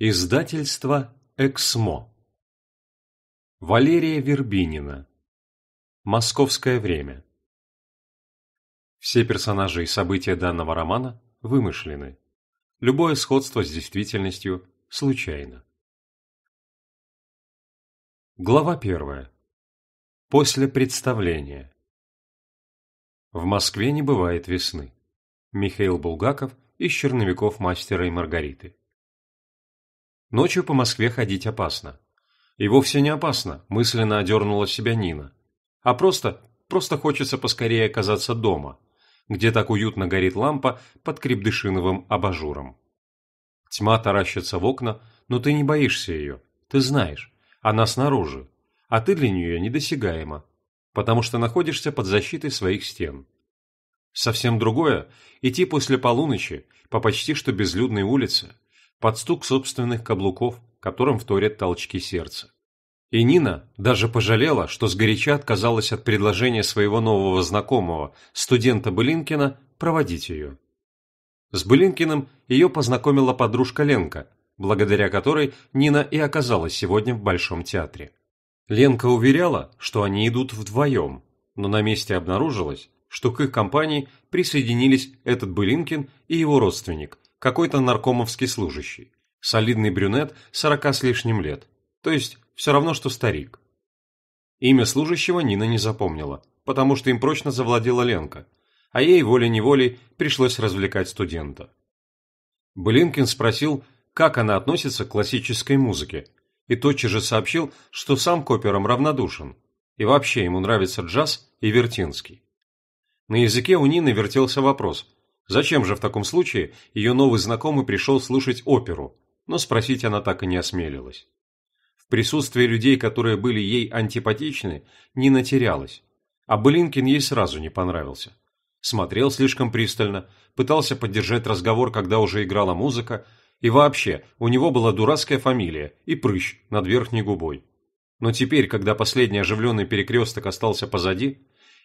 Издательство «Эксмо». Валерия Вербинина. Московское время. Все персонажи и события данного романа вымышлены. Любое сходство с действительностью случайно. Глава первая. После представления. В Москве не бывает весны. Михаил Булгаков из черновиков мастера и Маргариты. Ночью по Москве ходить опасно. И вовсе не опасно, мысленно одернула себя Нина. А просто, просто хочется поскорее оказаться дома, где так уютно горит лампа под крепдышиновым абажуром. Тьма таращится в окна, но ты не боишься ее. Ты знаешь, она снаружи, а ты для нее недосягаема, потому что находишься под защитой своих стен. Совсем другое – идти после полуночи по почти что безлюдной улице, под стук собственных каблуков, которым вторят толчки сердца. И Нина даже пожалела, что сгоряча отказалась от предложения своего нового знакомого, студента Былинкина, проводить ее. С Былинкиным ее познакомила подружка Ленка, благодаря которой Нина и оказалась сегодня в Большом театре. Ленка уверяла, что они идут вдвоем, но на месте обнаружилось, что к их компании присоединились этот Былинкин и его родственник, какой-то наркомовский служащий, солидный брюнет, сорока с лишним лет, то есть все равно, что старик. Имя служащего Нина не запомнила, потому что им прочно завладела Ленка, а ей волей-неволей пришлось развлекать студента. Блинкин спросил, как она относится к классической музыке, и тотчас же сообщил, что сам к равнодушен, и вообще ему нравится джаз и вертинский. На языке у Нины вертелся вопрос, Зачем же в таком случае ее новый знакомый пришел слушать оперу, но спросить она так и не осмелилась. В присутствии людей, которые были ей антипатичны, не натерялась, а Былинкин ей сразу не понравился. Смотрел слишком пристально, пытался поддержать разговор, когда уже играла музыка, и вообще, у него была дурацкая фамилия и прыщ над верхней губой. Но теперь, когда последний оживленный перекресток остался позади,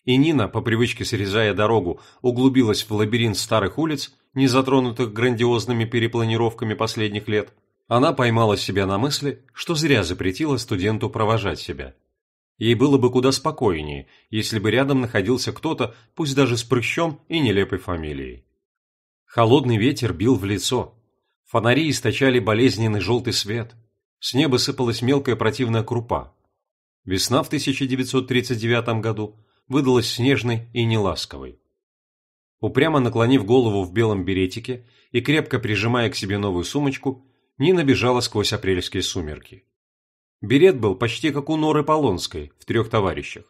и Нина, по привычке срезая дорогу, углубилась в лабиринт старых улиц, не затронутых грандиозными перепланировками последних лет, она поймала себя на мысли, что зря запретила студенту провожать себя. Ей было бы куда спокойнее, если бы рядом находился кто-то, пусть даже с прыщом и нелепой фамилией. Холодный ветер бил в лицо. Фонари источали болезненный желтый свет. С неба сыпалась мелкая противная крупа. Весна в 1939 году выдалась снежной и неласковой. Упрямо наклонив голову в белом беретике и крепко прижимая к себе новую сумочку, Нина бежала сквозь апрельские сумерки. Берет был почти как у Норы Полонской в трех товарищах.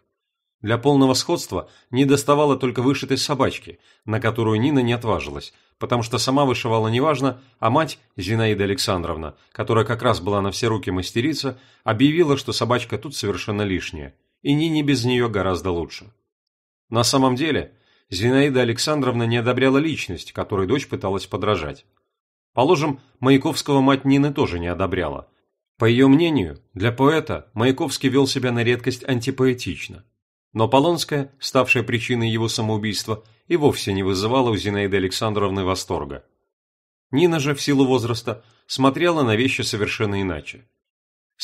Для полного сходства не доставало только вышитой собачки, на которую Нина не отважилась, потому что сама вышивала неважно, а мать, Зинаида Александровна, которая как раз была на все руки мастерица, объявила, что собачка тут совершенно лишняя, и Нине без нее гораздо лучше. На самом деле, Зинаида Александровна не одобряла личность, которой дочь пыталась подражать. Положим, Маяковского мать Нины тоже не одобряла. По ее мнению, для поэта Маяковский вел себя на редкость антипоэтично. Но Полонская, ставшая причиной его самоубийства, и вовсе не вызывала у Зинаиды Александровны восторга. Нина же, в силу возраста, смотрела на вещи совершенно иначе.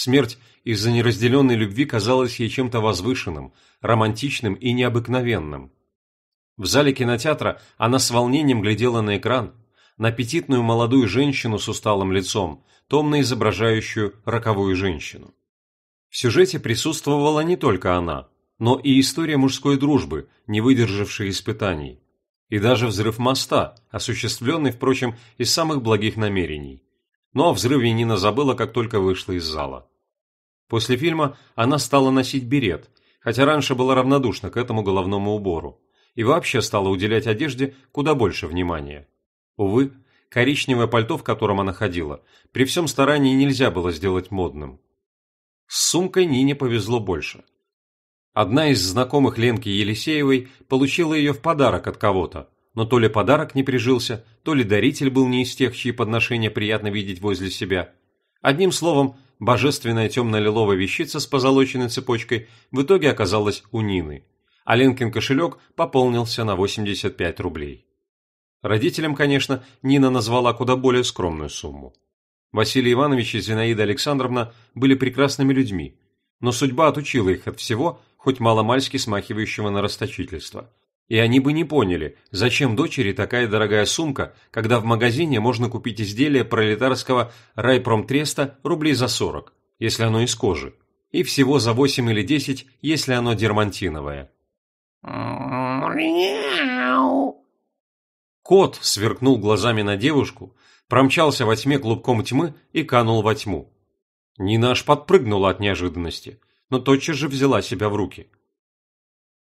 Смерть из-за неразделенной любви казалась ей чем-то возвышенным, романтичным и необыкновенным. В зале кинотеатра она с волнением глядела на экран, на аппетитную молодую женщину с усталым лицом, томно изображающую роковую женщину. В сюжете присутствовала не только она, но и история мужской дружбы, не выдержавшей испытаний, и даже взрыв моста, осуществленный, впрочем, из самых благих намерений. Но ну, о а взрыве Нина забыла, как только вышла из зала. После фильма она стала носить берет, хотя раньше была равнодушна к этому головному убору, и вообще стала уделять одежде куда больше внимания. Увы, коричневое пальто, в котором она ходила, при всем старании нельзя было сделать модным. С сумкой Нине повезло больше. Одна из знакомых Ленки Елисеевой получила ее в подарок от кого-то, но то ли подарок не прижился, то ли даритель был не из тех, чьи подношения приятно видеть возле себя. Одним словом, божественная темно-лиловая вещица с позолоченной цепочкой в итоге оказалась у Нины, а Ленкин кошелек пополнился на 85 рублей. Родителям, конечно, Нина назвала куда более скромную сумму. Василий Иванович и Зинаида Александровна были прекрасными людьми, но судьба отучила их от всего, хоть маломальски смахивающего на расточительство, и они бы не поняли, зачем дочери такая дорогая сумка, когда в магазине можно купить изделие пролетарского райпромтреста рублей за 40, если оно из кожи, и всего за 8 или 10, если оно дермантиновое. Кот сверкнул глазами на девушку, промчался во тьме клубком тьмы и канул во тьму. Нина аж подпрыгнула от неожиданности, но тотчас же взяла себя в руки.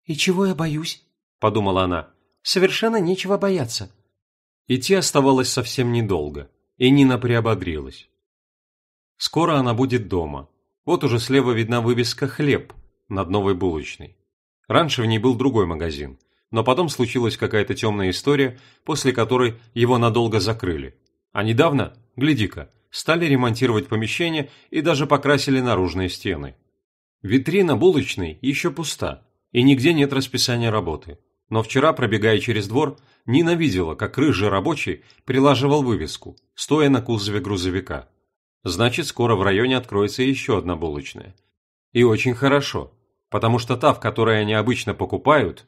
«И чего я боюсь?» подумала она, совершенно нечего бояться. Идти оставалось совсем недолго, и Нина приободрилась. Скоро она будет дома. Вот уже слева видна вывеска «Хлеб» над новой булочной. Раньше в ней был другой магазин, но потом случилась какая-то темная история, после которой его надолго закрыли. А недавно, гляди-ка, стали ремонтировать помещение и даже покрасили наружные стены. Витрина булочной еще пуста, и нигде нет расписания работы. Но вчера, пробегая через двор, Нина видела, как рыжий рабочий прилаживал вывеску, стоя на кузове грузовика. Значит, скоро в районе откроется еще одна булочная. И очень хорошо, потому что та, в которой они обычно покупают...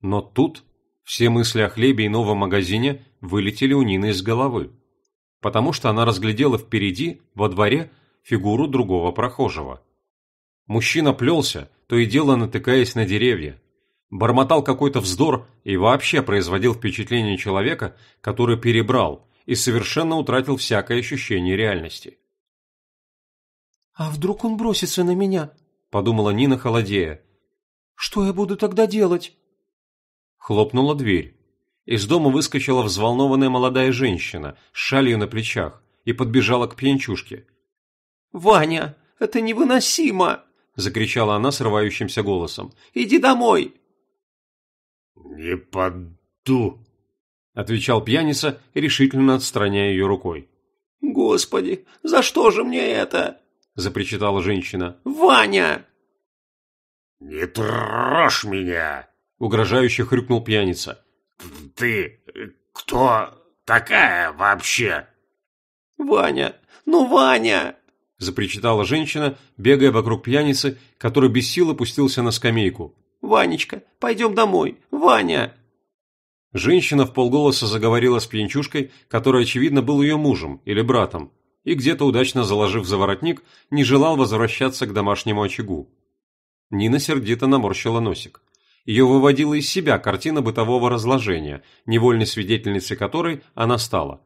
Но тут все мысли о хлебе и новом магазине вылетели у Нины из головы, потому что она разглядела впереди, во дворе, фигуру другого прохожего. Мужчина плелся, то и дело натыкаясь на деревья, бормотал какой-то вздор и вообще производил впечатление человека, который перебрал и совершенно утратил всякое ощущение реальности. «А вдруг он бросится на меня?» – подумала Нина, холодея. «Что я буду тогда делать?» Хлопнула дверь. Из дома выскочила взволнованная молодая женщина с шалью на плечах и подбежала к пьянчушке. «Ваня, это невыносимо!» – закричала она срывающимся голосом. «Иди домой! «Не подду, отвечал пьяница, решительно отстраняя ее рукой. «Господи, за что же мне это?» — запричитала женщина. «Ваня!» «Не трожь меня!» — угрожающе хрюкнул пьяница. «Ты кто такая вообще?» «Ваня! Ну, Ваня!» — запричитала женщина, бегая вокруг пьяницы, который без сил опустился на скамейку, Ванечка, пойдем домой! Ваня!» Женщина в полголоса заговорила с пьянчушкой, который, очевидно, был ее мужем или братом, и где-то удачно заложив заворотник, не желал возвращаться к домашнему очагу. Нина сердито наморщила носик. Ее выводила из себя картина бытового разложения, невольной свидетельницей которой она стала.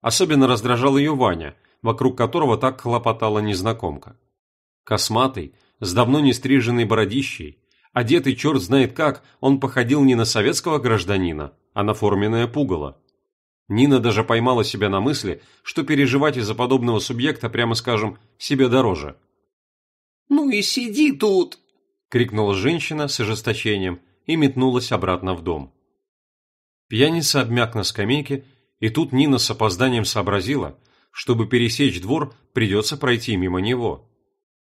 Особенно раздражал ее Ваня, вокруг которого так хлопотала незнакомка. Косматый, с давно не стриженной бородищей, Одетый черт знает как, он походил не на советского гражданина, а на форменное пугало. Нина даже поймала себя на мысли, что переживать из-за подобного субъекта, прямо скажем, себе дороже. «Ну и сиди тут!» – крикнула женщина с ожесточением и метнулась обратно в дом. Пьяница обмяк на скамейке, и тут Нина с опозданием сообразила, чтобы пересечь двор, придется пройти мимо него.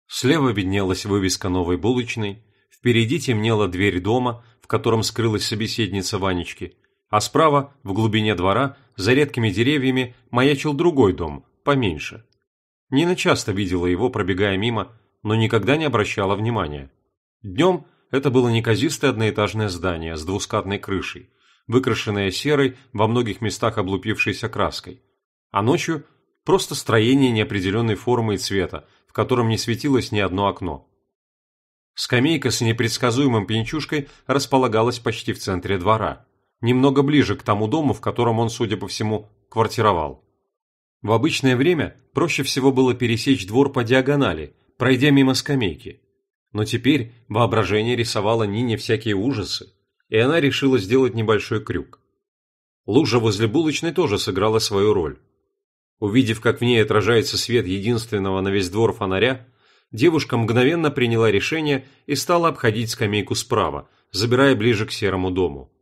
Слева виднелась вывеска новой булочной – Впереди темнела дверь дома, в котором скрылась собеседница Ванечки, а справа, в глубине двора, за редкими деревьями, маячил другой дом, поменьше. Нина часто видела его, пробегая мимо, но никогда не обращала внимания. Днем это было неказистое одноэтажное здание с двускатной крышей, выкрашенное серой, во многих местах облупившейся краской. А ночью – просто строение неопределенной формы и цвета, в котором не светилось ни одно окно. Скамейка с непредсказуемым пьянчушкой располагалась почти в центре двора, немного ближе к тому дому, в котором он, судя по всему, квартировал. В обычное время проще всего было пересечь двор по диагонали, пройдя мимо скамейки. Но теперь воображение рисовало Нине всякие ужасы, и она решила сделать небольшой крюк. Лужа возле булочной тоже сыграла свою роль. Увидев, как в ней отражается свет единственного на весь двор фонаря, девушка мгновенно приняла решение и стала обходить скамейку справа, забирая ближе к серому дому.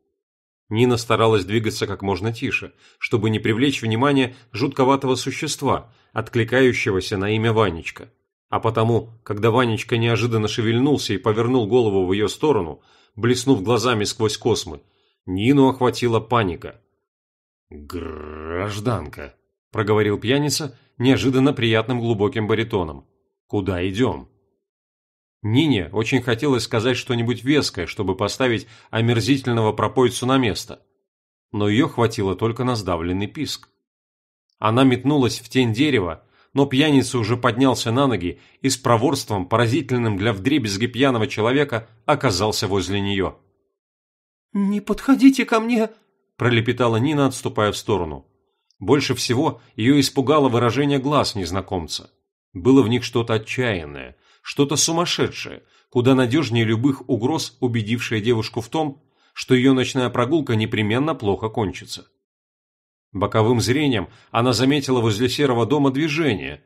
Нина старалась двигаться как можно тише, чтобы не привлечь внимание жутковатого существа, откликающегося на имя Ванечка. А потому, когда Ванечка неожиданно шевельнулся и повернул голову в ее сторону, блеснув глазами сквозь космы, Нину охватила паника. «Гражданка», – проговорил пьяница неожиданно приятным глубоким баритоном куда идем. Нине очень хотелось сказать что-нибудь веское, чтобы поставить омерзительного пропойцу на место. Но ее хватило только на сдавленный писк. Она метнулась в тень дерева, но пьяница уже поднялся на ноги и с проворством, поразительным для вдребезги пьяного человека, оказался возле нее. «Не подходите ко мне!» – пролепетала Нина, отступая в сторону. Больше всего ее испугало выражение глаз незнакомца. Было в них что-то отчаянное, что-то сумасшедшее, куда надежнее любых угроз, убедившее девушку в том, что ее ночная прогулка непременно плохо кончится. Боковым зрением она заметила возле серого дома движение.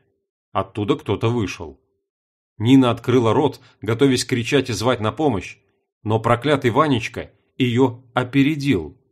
Оттуда кто-то вышел. Нина открыла рот, готовясь кричать и звать на помощь, но проклятый Ванечка ее опередил.